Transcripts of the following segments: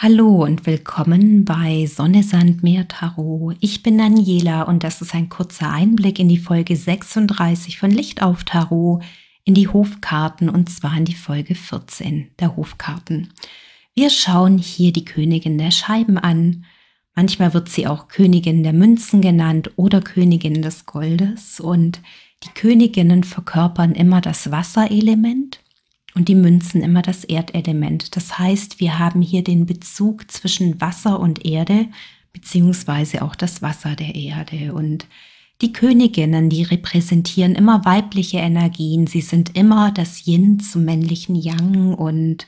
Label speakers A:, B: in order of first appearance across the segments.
A: Hallo und willkommen bei Sonne, Sand, Meer, Tarot. Ich bin Daniela und das ist ein kurzer Einblick in die Folge 36 von Licht auf Tarot in die Hofkarten und zwar in die Folge 14 der Hofkarten. Wir schauen hier die Königin der Scheiben an. Manchmal wird sie auch Königin der Münzen genannt oder Königin des Goldes und die Königinnen verkörpern immer das Wasserelement und die Münzen immer das Erdelement. Das heißt, wir haben hier den Bezug zwischen Wasser und Erde, beziehungsweise auch das Wasser der Erde. Und die Königinnen, die repräsentieren immer weibliche Energien. Sie sind immer das Yin zum männlichen Yang und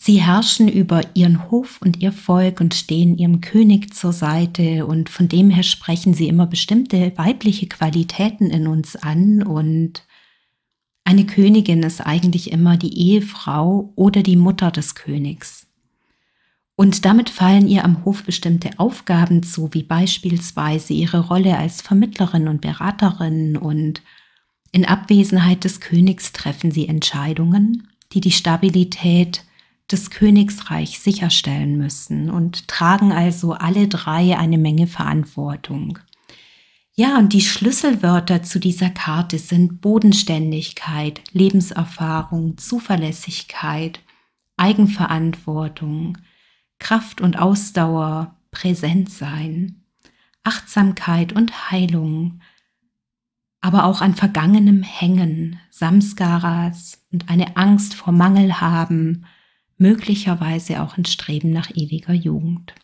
A: Sie herrschen über ihren Hof und ihr Volk und stehen ihrem König zur Seite und von dem her sprechen sie immer bestimmte weibliche Qualitäten in uns an und eine Königin ist eigentlich immer die Ehefrau oder die Mutter des Königs. Und damit fallen ihr am Hof bestimmte Aufgaben zu, wie beispielsweise ihre Rolle als Vermittlerin und Beraterin und in Abwesenheit des Königs treffen sie Entscheidungen, die die Stabilität des Königsreichs sicherstellen müssen und tragen also alle drei eine Menge Verantwortung. Ja, und die Schlüsselwörter zu dieser Karte sind Bodenständigkeit, Lebenserfahrung, Zuverlässigkeit, Eigenverantwortung, Kraft und Ausdauer, Präsenzsein, Achtsamkeit und Heilung, aber auch an vergangenem Hängen, Samskaras und eine Angst vor Mangel haben, möglicherweise auch ein Streben nach ewiger Jugend.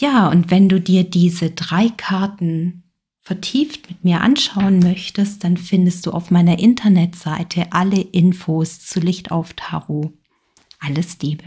A: Ja, und wenn du dir diese drei Karten vertieft mit mir anschauen möchtest, dann findest du auf meiner Internetseite alle Infos zu Licht auf Tarot. Alles Liebe.